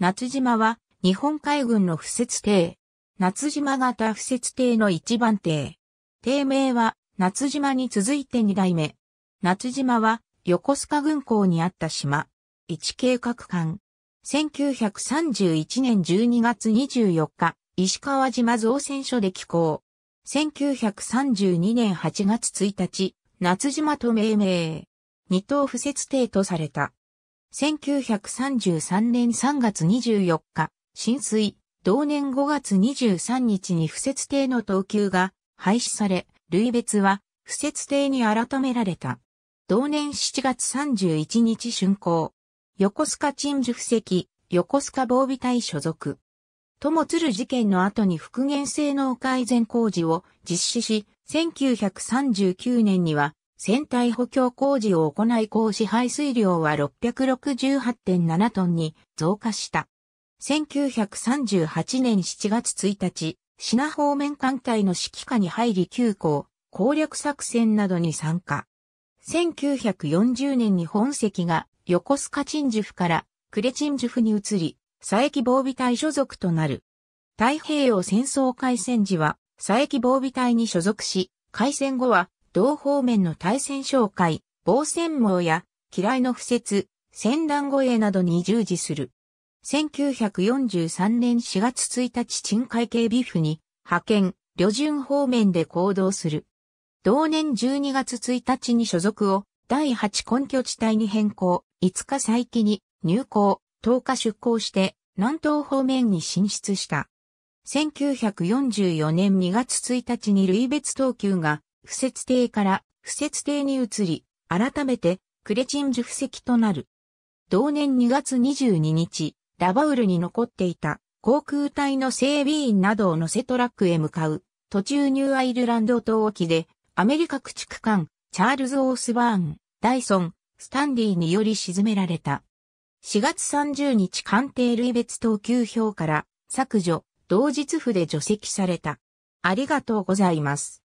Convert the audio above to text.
夏島は日本海軍の不設艇。夏島型不設艇の一番艇。艇名は夏島に続いて二代目。夏島は横須賀軍港にあった島。一計画艦。1931年12月24日、石川島造船所で寄港。1932年8月1日、夏島と命名。二等不設艇とされた。1933年3月24日、浸水、同年5月23日に不設定の等級が廃止され、類別は不設定に改められた。同年7月31日竣工。横須賀鎮守布石、横須賀防備隊所属。友鶴事件の後に復元性能改善工事を実施し、1939年には船体補強工事を行い降支排水量は668.7トンに増加した。1938年7月1日、品方面艦隊の指揮下に入り急行、攻略作戦などに参加。1940年に本籍が横須賀鎮守府からクレ鎮守府に移り、佐伯防備隊所属となる。太平洋戦争開戦時は佐伯防備隊に所属し、開戦後は同方面の対戦紹介、防戦網や、嫌いの不設、戦乱護衛などに従事する。1943年4月1日鎮海警備府に派遣、旅順方面で行動する。同年12月1日に所属を第8根拠地帯に変更、5日再起に入港、10日出港して南東方面に進出した。1944年2月1日に類別等級が不設定から不設定に移り、改めてクレチンジュ不石となる。同年2月22日、ラバウルに残っていた航空隊の整備員などを乗せトラックへ向かう、途中ニューアイルランド島沖で、アメリカ駆逐艦、チャールズ・オースバーン、ダイソン、スタンィーにより沈められた。4月30日艦艇類別等級表から削除、同日符で除籍された。ありがとうございます。